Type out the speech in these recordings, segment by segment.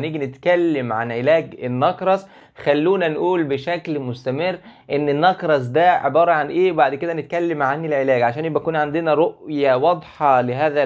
هنيجي نتكلم عن علاج النقرس خلونا نقول بشكل مستمر ان النقرس ده عباره عن ايه بعد كده نتكلم عن العلاج عشان يبقى يكون عندنا رؤيه واضحه لهذا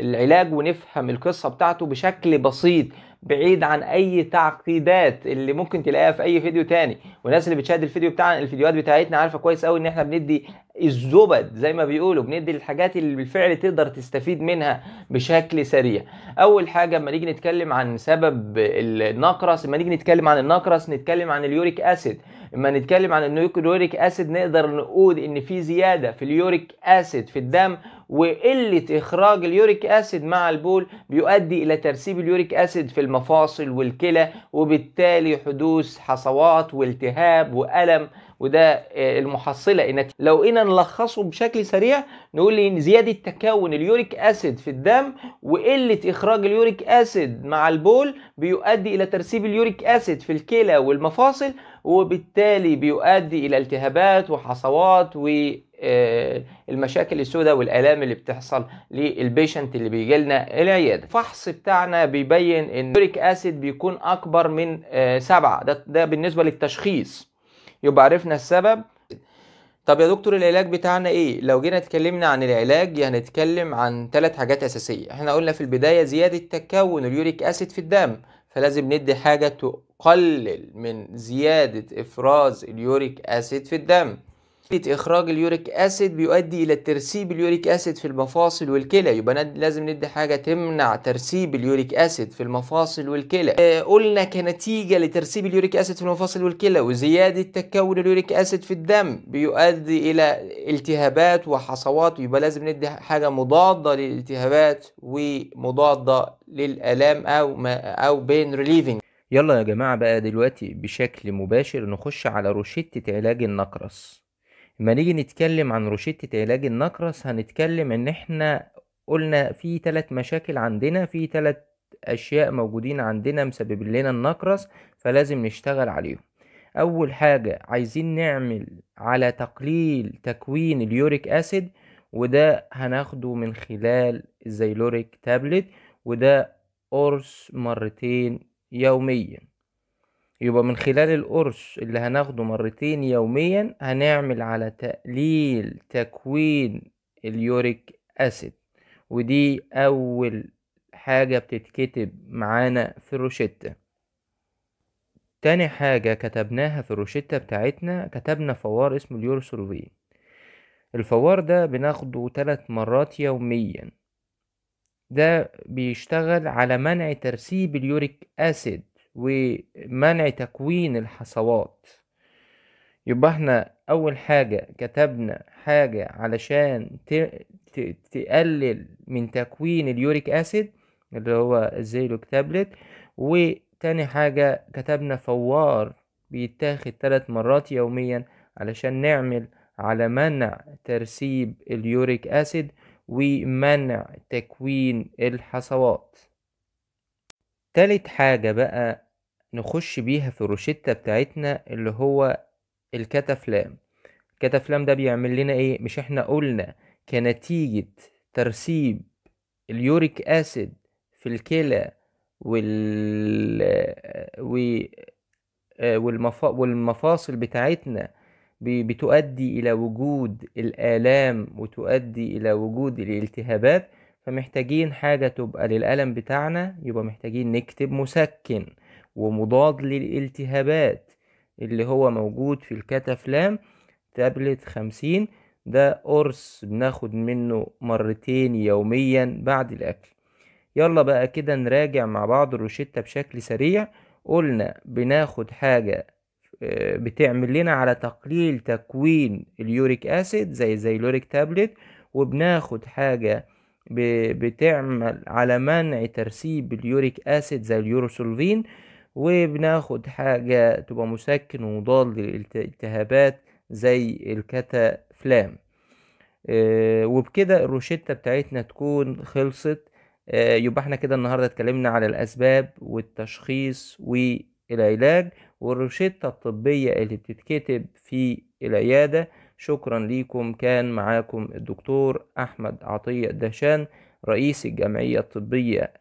العلاج ونفهم القصه بتاعته بشكل بسيط بعيد عن اي تعقيدات اللي ممكن تلاقيها في اي فيديو تاني والناس اللي بتشاهد الفيديو بتاعنا الفيديوهات بتاعتنا عارفه كويس قوي ان احنا بندي الزبد زي ما بيقولوا بندي الحاجات اللي بالفعل تقدر تستفيد منها بشكل سريع اول حاجه لما نيجي نتكلم عن سبب النقرس لما نيجي نتكلم عن النقرس نتكلم عن اليوريك اسيد لما نتكلم عن اليوريك اسيد نقدر نقول ان في زياده في اليوريك اسيد في الدم وقله اخراج اليوريك اسيد مع البول بيؤدي الى ترسيب اليوريك اسيد في المفاصل والكلى وبالتالي حدوث حصوات والتهاب وألم وده آه، المحصلة إن لو قينا نلخصه بشكل سريع نقول إن زيادة تكون اليوريك أسيد في الدم وقلة إخراج اليوريك أسيد مع البول بيؤدي إلى ترسيب اليوريك أسيد في الكلى والمفاصل وبالتالي بيؤدي إلى التهابات وحصوات و آه، المشاكل السوداء والالام اللي بتحصل للبيشنت اللي بيجي لنا العياده الفحص بتاعنا بيبين ان اليوريك اسيد بيكون اكبر من آه، سبعة ده, ده بالنسبه للتشخيص يبقى عرفنا السبب طب يا دكتور العلاج بتاعنا ايه لو جينا اتكلمنا عن العلاج يعني هنتكلم عن ثلاث حاجات اساسيه احنا قلنا في البدايه زياده تكون اليوريك اسيد في الدم فلازم ندي حاجه تقلل من زياده افراز اليوريك اسيد في الدم إخراج اليوريك أسيد بيؤدي إلى ترسيب اليوريك أسيد في المفاصل والكلى يبقى لازم ندي حاجة تمنع ترسيب اليوريك أسيد في المفاصل والكلى آه قلنا كنتيجة لترسيب اليوريك أسيد في المفاصل والكلى وزيادة تكون اليوريك أسيد في الدم بيؤدي إلى التهابات وحصوات يبقى لازم ندي حاجة مضادة للالتهابات ومضادة للآلام أو ما أو بين ريليفنج يلا يا جماعة بقى دلوقتي بشكل مباشر نخش على روشتة علاج النقرس ما نيجي نتكلم عن روشتة علاج النقرس هنتكلم ان احنا قلنا في ثلاث مشاكل عندنا في ثلاث اشياء موجودين عندنا مسبب لنا النقرس فلازم نشتغل عليهم اول حاجة عايزين نعمل على تقليل تكوين اليوريك اسيد وده هناخده من خلال الزيلوريك تابلت وده قرص مرتين يوميا يبقى من خلال القرص اللي هناخده مرتين يوميا هنعمل على تقليل تكوين اليوريك اسيد ودي اول حاجة بتتكتب معانا في الروشتة تاني حاجة كتبناها في الروشتة بتاعتنا كتبنا فوار اسمه اليورسولفين الفوار ده بناخده تلات مرات يوميا ده بيشتغل على منع ترسيب اليوريك اسيد ومنع تكوين الحصوات يبقى احنا اول حاجة كتبنا حاجة علشان تقلل من تكوين اليوريك اسيد اللي هو الزيلوك تابلت وتاني حاجة كتبنا فوار بيتاخد ثلاث مرات يوميا علشان نعمل على منع ترسيب اليوريك اسيد ومنع تكوين الحصوات تالت حاجة بقى نخش بيها في الروشتة بتاعتنا اللي هو الكتافلام الكتافلام ده بيعمل لنا ايه مش احنا قلنا كنتيجة ترسيب اليوريك اسيد في الكلى وال آه، والمفا... والمفاصل بتاعتنا بتؤدي الى وجود الالام وتؤدي الى وجود الالتهابات فمحتاجين حاجة تبقى للألم بتاعنا يبقى محتاجين نكتب مسكن ومضاد للالتهابات اللي هو موجود في الكتافلام تابلت خمسين ده قرص بناخد منه مرتين يوميا بعد الأكل يلا بقى كده نراجع مع بعض الروشتة بشكل سريع قلنا بناخد حاجة آه، بتعمل لنا على تقليل تكوين اليوريك أسيد زي زي اليوريك تابلت وبناخد حاجة بتعمل على منع ترسيب اليوريك اسيد زي اليوروسولفين وبناخد حاجة تبقى مسكن ومضاد للالتهابات زي الكاتافلام آه وبكده الروشتة بتاعتنا تكون خلصت آه يبقى احنا كده النهاردة اتكلمنا على الأسباب والتشخيص والعلاج والروشتة الطبية اللي بتتكتب في العيادة شكرا ليكم كان معاكم الدكتور أحمد عطية دهشان رئيس الجمعية الطبية